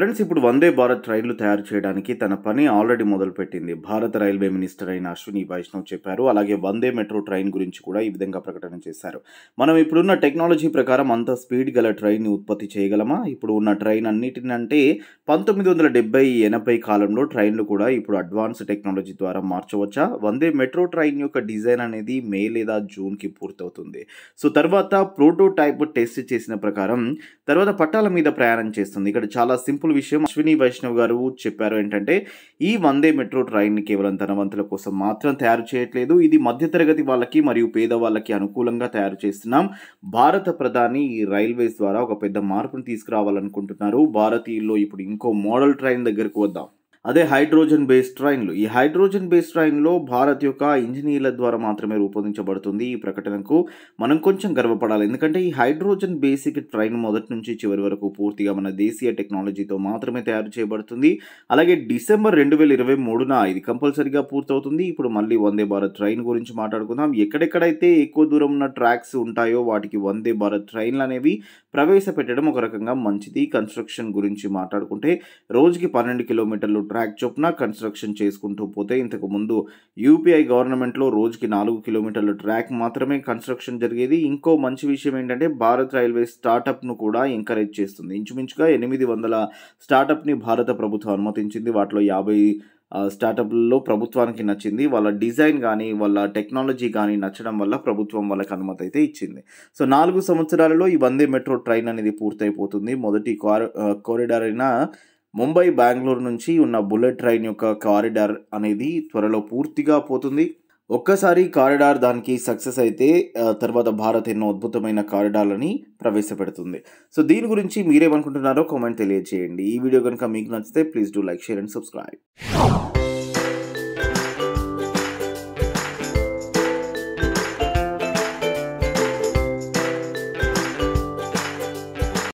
friends ఇప్పుడు వందే భారత్ రైళ్లు తయారు చేయడానికి తన పని ఆల్రెడీ మొదలుపెట్టింది భారత రైల్వే మినిస్టర్ అయిన అశ్విని వైష్ణవ్ చెప్పారు అలాగే వందే మెట్రో ట్రైన్ గురించి కూడా ఈ విధంగా ప్రకటన చేశారు మనం ఇప్పుడున్న టెక్నాలజీ ప్రకారం అంత స్పీడ్ గల ట్రైన్ని ఉత్పత్తి చేయగలమా ఇప్పుడు ఉన్న ట్రైన్ అన్నిటినంటే పంతొమ్మిది వందల డెబ్బై ఎనభై కాలంలో ట్రైన్లు కూడా ఇప్పుడు అడ్వాన్స్ టెక్నాలజీ ద్వారా మార్చవచ్చా వందే మెట్రో ట్రైన్ యొక్క డిజైన్ అనేది మే లేదా జూన్కి పూర్తవుతుంది సో తర్వాత ప్రోటోటైప్ టెస్ట్ చేసిన ప్రకారం తర్వాత పట్టాల మీద ప్రయాణం చేస్తుంది ఇక్కడ చాలా సింపుల్ మార్పుల విషయం అశ్విని వైష్ణవ్ గారు చెప్పారు ఏంటంటే ఈ వందే మెట్రో ట్రైన్ కేవలం ధనవంతుల కోసం మాత్రం తయారు చేయట్లేదు ఇది మధ్యతరగతి వాళ్ళకి మరియు పేదవాళ్ళకి అనుకూలంగా తయారు చేస్తున్నాం భారత ప్రధాని ఈ రైల్వేస్ ద్వారా ఒక పెద్ద మార్పును తీసుకురావాలనుకుంటున్నారు భారతీయుల్లో ఇప్పుడు ఇంకో మోడల్ ట్రైన్ దగ్గరకు వద్దాం అదే హైడ్రోజన్ బేస్డ్ ట్రైన్లు ఈ హైడ్రోజన్ బేస్డ్ ట్రైన్లో భారత్ యొక్క ఇంజనీర్ల ద్వారా మాత్రమే రూపొందించబడుతుంది ఈ ప్రకటనకు మనం కొంచెం గర్వపడాలి ఎందుకంటే ఈ హైడ్రోజన్ బేసిక్ ట్రైన్ మొదటి నుంచి చివరి వరకు పూర్తిగా మన దేశీయ టెక్నాలజీతో మాత్రమే తయారు చేయబడుతుంది అలాగే డిసెంబర్ రెండు వేల ఇరవై మూడున ఇది కంపల్సరీగా పూర్తవుతుంది ఇప్పుడు మళ్ళీ వందే భారత్ ట్రైన్ గురించి మాట్లాడుకుందాం ఎక్కడెక్కడైతే ఎక్కువ దూరం ఉన్న ట్రాక్స్ ఉంటాయో వాటికి వందే భారత్ ట్రైన్లు అనేవి ప్రవేశపెట్టడం ఒక రకంగా మంచిది కన్స్ట్రక్షన్ గురించి మాట్లాడుకుంటే రోజుకి పన్నెండు కిలోమీటర్లు ట్రాక్ చొప్పున కన్స్ట్రక్షన్ చేసుకుంటూ పోతే ఇంతకు ముందు యూపీఐ గవర్నమెంట్లో రోజుకి నాలుగు కిలోమీటర్ల ట్రాక్ మాత్రమే కన్స్ట్రక్షన్ జరిగేది ఇంకో మంచి విషయం ఏంటంటే భారత్ రైల్వే స్టార్టప్ను కూడా ఎంకరేజ్ చేస్తుంది ఇంచుమించుగా ఎనిమిది వందల స్టార్టప్ని భారత ప్రభుత్వం అనుమతించింది వాటిలో యాభై స్టార్టప్లలో ప్రభుత్వానికి నచ్చింది వాళ్ళ డిజైన్ కానీ వాళ్ళ టెక్నాలజీ కానీ నచ్చడం వల్ల ప్రభుత్వం వాళ్ళకి అనుమతి అయితే ఇచ్చింది సో నాలుగు సంవత్సరాలలో ఈ వందే మెట్రో ట్రైన్ అనేది పూర్తయిపోతుంది మొదటి కారిడార్ అయిన ముంబై బెంగళూరు నుంచి ఉన్న బుల్లెట్ ట్రైన్ యొక్క కారిడార్ అనేది త్వరలో పూర్తిగా పోతుంది ఒక్కసారి కారిడార్ దానికి సక్సెస్ అయితే తర్వాత భారత్ ఎన్నో అద్భుతమైన కారిడార్లని ప్రవేశపెడుతుంది సో దీని గురించి మీరేమనుకుంటున్నారో కామెంట్ తెలియజేయండి ఈ వీడియో కనుక మీకు నచ్చితే please do like share and subscribe